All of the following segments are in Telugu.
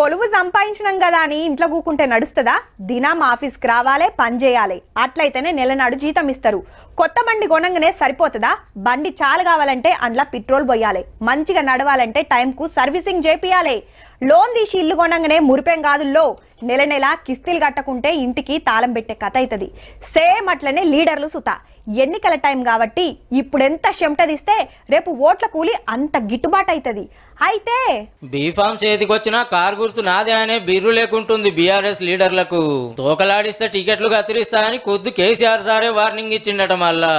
కొలువు సంపాదించినాం కదా అని ఇంట్లో కూకుంటే నడుస్తుందా దినం ఆఫీస్కి రావాలి పని చేయాలి అట్లయితేనే నెలనాడు జీతం ఇస్తారు కొత్త బండి కొనంగానే సరిపోతుందా బండి చాలు కావాలంటే అందులో పెట్రోల్ పోయాలి మంచిగా నడవాలంటే టైంకు సర్వీసింగ్ చేపియాలి లోన్ తీసి ఇల్లు కొనంగానే మురిపేం కాదు లో నెల నెల కిస్తీలు కట్టకుంటే ఇంటికి తాళం పెట్టే కథ అవుతుంది సేమ్ అట్లనే లీడర్లు సుత ఎన్నికల టైం కాబట్టి ఇప్పుడెంత చెమటదిస్తే రేపు ఓట్ల కూలి అంత గిట్టుబాటు అవుతుంది అయితే బీఫామ్ చేతికొచ్చిన కారు గుర్తు నాదే అనే బిర్రు లేకుంటుంది బీఆర్ఎస్ లీడర్లకు తోకలాడిస్తే టికెట్లు కత్తిరిస్తాయని కొద్దు కేసీఆర్ సారే వార్నింగ్ ఇచ్చిండట మళ్ళా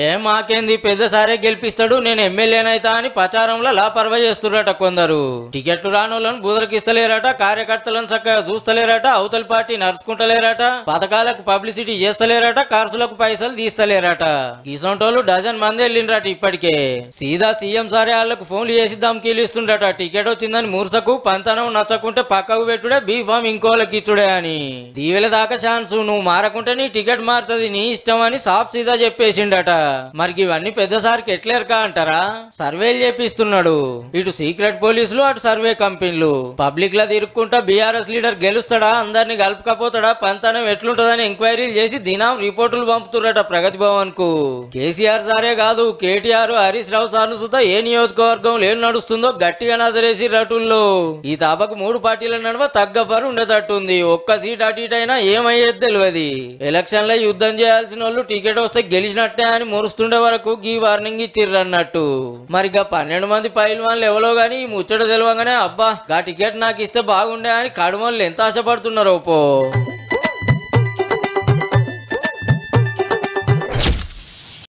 ఏ మాకేంది పెద్ద సారే గెలిపిస్తాడు నేను ఎమ్మెల్యేనైతా అని ప్రచారంలో లాపర్వ చేస్తున్నట కొందరు టికెట్లు రానోళ్ళను పథకాలను బూదలకిస్తలేరట కార్యకర్తలను చక్కగా చూస్తలేరట అవతల పార్టీ నడుచుకుంటలేరట పథకాలకు పబ్లిసిటీ చేస్తలేరట కార్సులకు పైసలు తీస్తలేరట గిసంటోళ్ళు డజన్ మంది వెళ్ళినరట ఇప్పటికే సీదా సీఎం సారే వాళ్లకు ఫోన్లు చేసి ధమ్కీలు టికెట్ వచ్చిందని మూర్సకు పంతనం నచ్చకుంటే పక్కకు పెట్టుడే బీఫామ్ ఇంకోళ్ళకి ఇచ్చుడే అని దీవెల దాకా ఛాన్స్ నువ్వు మారకుంటే నీ టికెట్ మారుతుంది నీ ఇష్టం అని సాఫ్ సీదా చెప్పేసిండట మరి ఇవన్నీ పెద్దసారికి ఎట్లేరుకా అంటారా సర్వేలు చేపిస్తున్నాడు ఇటు సీక్రెట్ పోలీసులు అటు సర్వే కంపెనీలు అసలు పబ్లిక్ లా తిరుక్కుంటా బీఆర్ఎస్ లీడర్ గెలుస్తాడా అందరిని కలుపుకపోతాడా పంతనం ఎట్లుంటదని ఎంక్వైరీలు చేసి దినం రిపోర్టులు పంపుతున్నట ప్రగతి భవన్ కు కేసీఆర్ సారే కాదు కేటీఆర్ హరీష్ రావు సార్లు సుతా ఏ నియోజకవర్గం ఏం నడుస్తుందో గట్టిగా నజరేసి రటుల్లో ఈ తాపకు మూడు పార్టీల తగ్గ పరు ఉండేటట్టుంది ఒక్క సీట్ అటు ఇటైనా ఏమయ్యేది తెలియదు ఎలక్షన్ లో యుద్ధం చేయాల్సిన వాళ్ళు టికెట్ వస్తే గెలిచినట్టే అని మురుస్తుండే వరకు గీ వార్నింగ్ ఇచ్చిర్రు అన్నట్టు మరిగా పన్నెండు మంది పైల్ వాళ్ళు ఎవరో గాని ఈ ముచ్చట తెలియగానే అబ్బా టికెట్ నాకు ఇస్తే బాగుండే అని కడమళ్ళు ఎంత ఆశపడుతున్నారో పో